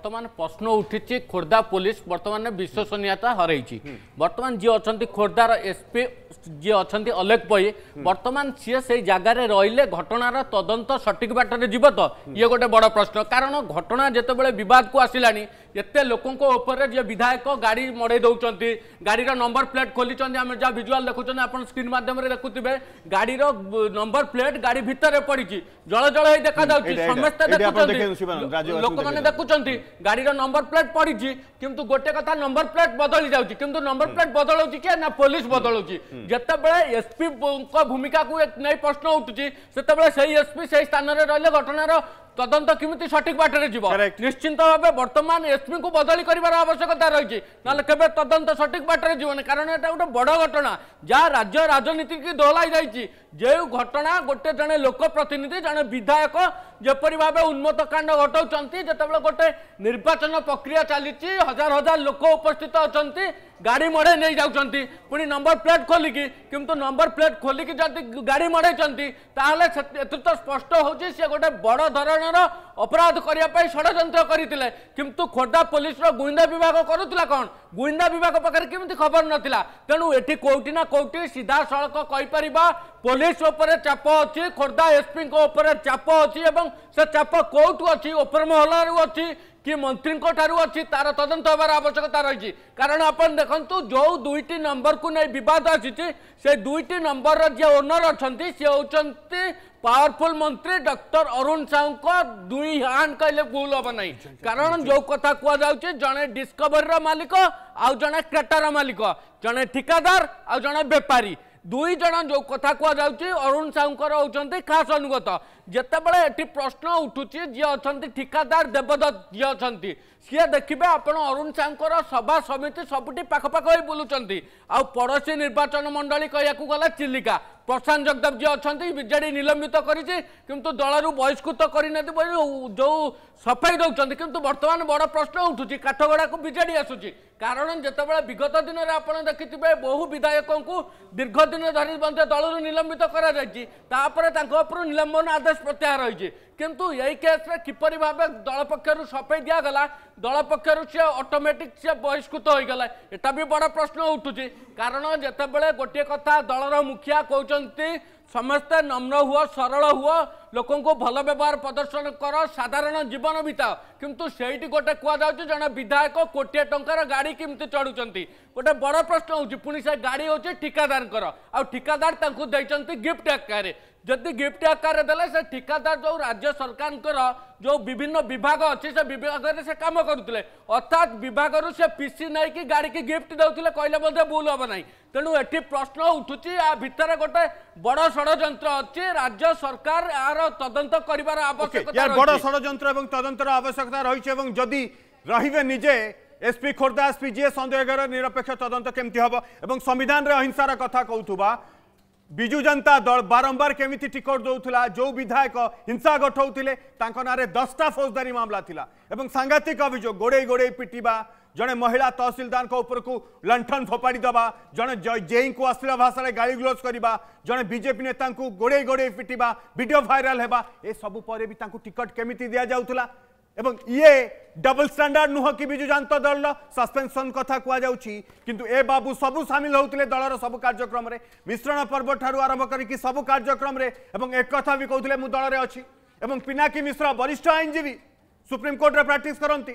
বর্তমান প্রশ্ন উঠিছে খোর্ধা পুলিশ বর্তমান বিশ্বসনীয়তা হরাইছি বর্তমান যে অনেক খোর্ধার এসপি যে অনেক অলেখ বই বর্তমান সি সেই জায়গায় রহলে ঘটনার তদন্ত সঠিক বাটরে যাব তো ইয়ে গোটে বড় প্রশ্ন কারণ ঘটনা যেতবে বিবাদকু আসলা এত লোক উপরে যে বিধায়ক গাড়ি মড়াই দৌঁচান গাড়ির নম্বর প্লেট খোলিছেন আমি যা ভিজুয়াল দেখুছেন আপনার স্ক্রিন মাধ্যমে দেখুবে গাড়ির নম্বর প্লেট গাড়ি ভিতরে পড়ছে জল জল হয়ে দেখা যাচ্ছে সমস্ত দেখুছেন লোক দেখুছেন গাড়ির নম্বর প্লেট পড়িছি কিন্তু গোটে কথা নম্বর প্লেট বদলি যাচ্ছে কিন্তু নম্বর প্লেট বদলাউছি কে না পুলিশ বদলাউছি যেতবে এসপি ভূমিকা কু নেই প্রশ্ন উঠুছি সেতবে সেই এসপি সেই স্থানরে রহলে ঘটনার তদন্ত কেমিতি সঠিক বাটরে যাব নিশ্চিন্ত ভাবে বর্তমান এসপি কু বদলি করার আবশ্যকতা রয়েছে নহলে কেবে তদন্ত সঠিক বাটরে যাব না কারণ এটা গোটে বড় ঘটনা যা রাজ্য রাজনীতি কি দোলাই যাইছি যে ঘটনা গোটে জনে লোক প্রতিনিধি জনে বিধায়ক যেপরি ভাবে উন্মত্ত কাণ্ড ঘটাউছেন যেতবে গোটে নির্বাচন প্রক্রিয়া চালিছি হাজার হাজার লোক উপস্থিত অনেক ଗାଡ଼ି ମଢ଼େଇ ନେଇଯାଉଛନ୍ତି ପୁଣି ନମ୍ବର ପ୍ଲେଟ୍ ଖୋଲିକି କିନ୍ତୁ ନମ୍ବର ପ୍ଲେଟ୍ ଖୋଲିକି ଯଦି ଗାଡ଼ି ମଢ଼େଇଛନ୍ତି ତାହେଲେ ଏଥିରୁ ତ ସ୍ପଷ୍ଟ ହେଉଛି ସେ ଗୋଟେ ବଡ଼ ଧରଣର ଅପରାଧ କରିବା ପାଇଁ ଷଡ଼ଯନ୍ତ୍ର କରିଥିଲେ କିନ୍ତୁ ଖୋର୍ଦ୍ଧା ପୋଲିସର ଗୁଇନ୍ଦା ବିଭାଗ କରୁଥିଲା କ'ଣ ଗୁଇନ୍ଦା ବିଭାଗ ପାଖରେ କେମିତି ଖବର ନଥିଲା ତେଣୁ ଏଠି କେଉଁଠି ନା କେଉଁଠି ସିଧାସଳଖ କହିପାରିବା ପୋଲିସ ଉପରେ ଚାପ ଅଛି ଖୋର୍ଦ୍ଧା ଏସ୍ପିଙ୍କ ଉପରେ ଚାପ ଅଛି ଏବଂ ସେ ଚାପ କେଉଁଠୁ ଅଛି ଉପର ମହଲାରୁ ଅଛି কি মন্ত্রীঠার অছি তার তদন্ত হবার আবশ্যকতা রয়েছে কারণ আপনার দেখুন যে দুইটি নম্বরক নেই বিবাদ আসিছে সে দুইটি নম্বরর যে ওনর অনেক সে হচ্ছেন পাওয়ারফুল মন্ত্রী ডক্টর অরুণ সাউঙ্ক দুই হ্যান্ড কহিলে ভুল হব না কারণ যে কথা কুযাচ্ছে জনে ডিসকভরির মালিক আউ জনে ক্রেটার মালিক জনে ঠিকাদার আউ জনে বেপারী ଦୁଇ ଜଣ ଯେଉଁ କଥା କୁହାଯାଉଛି ଅରୁଣ ସାହୁଙ୍କର ହେଉଛନ୍ତି ଖାସ୍ ଅନୁଗତ ଯେତେବେଳେ ଏଠି ପ୍ରଶ୍ନ ଉଠୁଛି ଯିଏ ଅଛନ୍ତି ଠିକାଦାର ଦେବଦତ୍ତ ଯିଏ ଅଛନ୍ତି ସିଏ ଦେଖିବେ ଆପଣ ଅରୁଣ ସାହୁଙ୍କର ସଭା ସମିତି ସବୁଠି ପାଖପାଖ ହୋଇ ବୁଲୁଛନ୍ତି ଆଉ ପଡ଼ୋଶୀ ନିର୍ବାଚନ ମଣ୍ଡଳୀ କହିବାକୁ ଗଲା ଚିଲିକା ପ୍ରଶାନ୍ତ ଜଗଦେବ ଯିଏ ଅଛନ୍ତି ବିଜେଡ଼ି ନିଲମ୍ବିତ କରିଛି କିନ୍ତୁ ଦଳରୁ ବହିଷ୍କୃତ କରିନାହାନ୍ତି ଯେଉଁ ସଫେଇ ଦେଉଛନ୍ତି କିନ୍ତୁ ବର୍ତ୍ତମାନ ବଡ଼ ପ୍ରଶ୍ନ ଉଠୁଛି କାଠଗଡ଼ାକୁ ବିଜେଡ଼ି ଆସୁଛି କାରଣ ଯେତେବେଳେ ବିଗତ ଦିନରେ ଆପଣ ଦେଖିଥିବେ ବହୁ ବିଧାୟକଙ୍କୁ ଦୀର୍ଘ ଦିନ ଧରି ମଧ୍ୟ ଦଳରୁ ନିଲମ୍ବିତ କରାଯାଇଛି ତାପରେ ତାଙ୍କ ଉପରୁ ନିଲମ୍ବନ ଆଦେଶ ପ୍ରତ୍ୟାହାର ରହିଛି କିନ୍ତୁ ଏଇ କେସ୍ରେ କିପରି ଭାବେ ଦଳ ପକ୍ଷରୁ ସଫେଇ ଦିଆଗଲା ଦଳ ପକ୍ଷରୁ ସିଏ ଅଟୋମେଟିକ୍ ସିଏ ବହିଷ୍କୃତ ହୋଇଗଲା ଏଟା ବି ବଡ଼ ପ୍ରଶ୍ନ ଉଠୁଛି କାରଣ ଯେତେବେଳେ ଗୋଟିଏ କଥା ଦଳର ମୁଖିଆ କହୁଛନ୍ତି ସମସ୍ତେ ନମ୍ର ହୁଅ ସରଳ ହୁଅ ଲୋକଙ୍କୁ ଭଲ ବ୍ୟବହାର ପ୍ରଦର୍ଶନ କର ସାଧାରଣ ଜୀବନ ବିତାଅ କିନ୍ତୁ ସେଇଠି ଗୋଟେ କୁହାଯାଉଛି ଜଣେ ବିଧାୟକ କୋଟିଏ ଟଙ୍କାର ଗାଡ଼ି କେମିତି ଚଢ଼ୁଛନ୍ତି ଗୋଟେ ବଡ଼ ପ୍ରଶ୍ନ ହେଉଛି ପୁଣି ସେ ଗାଡ଼ି ହେଉଛି ଠିକାଦାରଙ୍କର ଆଉ ଠିକାଦାର ତାଙ୍କୁ ଦେଇଛନ୍ତି ଗିଫ୍ଟ ଆକାରରେ ଯଦି ଗିଫ୍ଟ ଆକାରରେ ଦେଲେ ସେ ଠିକାଦାର ଯେଉଁ ରାଜ୍ୟ ସରକାରଙ୍କର जो विभिन्न विभाग अच्छे से विभाग में से कम करुले अर्थात विभाग से पिसी नहीं गाड़ी की गिफ्ट दौले कहले भूल हम ना तेणु ये प्रश्न उठू आ भितर गोटे बड़ षड़ अच्छी राज्य सरकार यार तदंत कर आवश्यकता बड़ षड़ तदंतर आवश्यकता रही जदि रे निजे এসপি খোর্ধা এসপি যে সন্দেহর নিরপেক্ষ তদন্ত কেমতি হব এবং সংবিধানের অহিংসার কথা কৌথা বিজু জনতা দল বারম্বার কেমিতি টিকট দেউলা যে বিধায়ক হিংসা গঠাউলে তাঁর নাঁরে দশটা ফৌজদারি মামলা লা এবং সাংঘাতিক অভিযোগ গোড়াই গোড়াই পিটিবা জনে মহিলা তহসিলদার উপরক লণ্ঠন ফোপাড়ি দেওয়া জনে জেই অশ্লীল ভাষায় গাড়িগুলোজ করা জনে বিজেপি নেতা গোড়াই গোড়াই পিটিবা ভিডিও ভাইরাল হওয়া এসবু পরে বি তাঁর টিকট কেমিতি দিয়া যাওয়া এবং ইয়ে ডবল স্ট্যান্ডার্ড নুহ কি বিজু জনতা দলর সসপেনশন কথা কুযাচ্ছি কিন্তু এ বাবু সবু সামিল হোলে দলর সবু কার্যক্রমে মিশ্রণ পর্ব ঠার আরম্ভ করি সবু কার্যক্রমে এবং একথা বি কৌলে মু দলরে অছি এবং পিনাকি মিশ্র বরিষ্ঠ আইনজীবী সুপ্রিমকোর্টে প্রাটিস করতে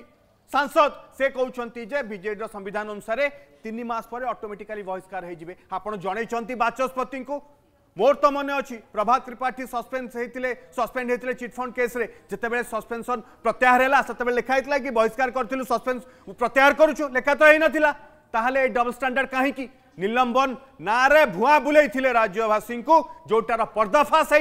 সাংসদ সে কৌঁচি যে বিজেডির সংবিধান অনুসারে তিন মাস পরে অটোমেটিকালি বহিষ্কার হয়ে যাবে আপনার জনাইছেন বাচস্পতি मोर तो मन अच्छी प्रभात त्रिपाठी सस्पेन्स होते सस्पेंड होते चिटफंड केस्रे सस्पेनसन प्रत्याहार है से लिखाई कि बहिष्कार करूँ सस्पेन्स प्रत्याहर करुचु लेखा तो नाला ताहले डबल स्टाणार्ड कहीं निलंबन ना भुआ बुले राज्यवासी को जोटार पर्दाफाश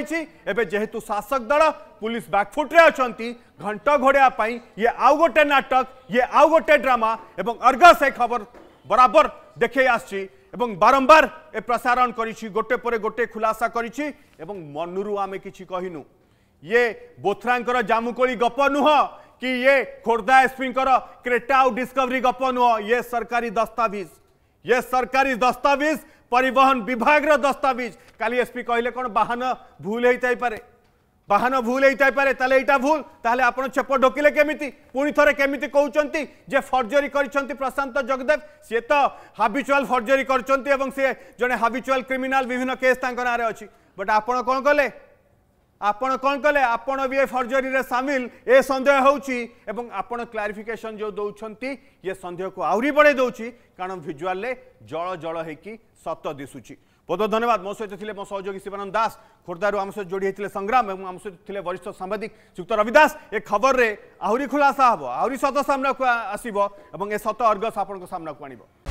हो जेहेतु शासक दल पुलिस बैकफुट्रे अच्छा घंट घोड़ापी ये आउ गोटे नाटक ये आउ गोटे ड्रामा और अर्गस खबर बराबर देखे आसी এবং বারবার এ প্রসারণ কৰিছি গটে পরে গটে खुलासा কৰিছি এবং মনৰুৱা আমি কিছি কহি নু ইয়ে বোথ্ৰাংকৰ জামুকোলি গপন হ কি ইয়ে খৰদা স্পিংকৰ ক্রেটাও ডিসকفري গপন হ ইয়ে સરકારી দસ્તાৱিজ ইয়ে સરકારી দસ્તાৱিজ পৰিবহন বিভাগৰ দસ્તાৱিজ কালিয় এছ পি কাইলে কোন বাহন ভুল হৈটাই পৰে বাহান ভুল হয়ে তাহলে এইটা ভুল তাহলে আপনার ছেপ ঢোকিলে কেমিতি পুঁ থরে কেমিতি কৌন যে ফর্জরি করছেন প্রশান্ত জগদেব সে তো হাবিচুয়াল ফর্জরি করছেন এবং সে জনে হাবিচুয়াল ক্রিমিনাল বিভিন্ন কেস তাঁর নাঁরে অট বট আপনার কম কলে আপন কম কলে আপনার বি এ ফর্জরি সামিল এ সন্দেহ হচ্ছে এবং আপনার ক্লারিফিকেসন যে দৌঁছেন ইয়ে সন্দেহকে আহরি বড়াই দেছি কারণ ভিজুয়ালে জল জল হয়েকি সত দিশুছি બોદો ધન્યવાદ મો સૈત થિલે મો સહયોગી સીવાનંદાસ ખોરદારુ આમસો જોડી હૈતલે સંગ્રામ એમ આમસો થિલે વરિષ્ઠ સંવાદિક સુક્ત રવિદાસ એ ખબર રે આહુરિ ખુલાસા હબો આહુરિ સતો સામનો આસિબો એમ એ સતો અર્ગ સ્થાપન કો સામનો કો આણિબો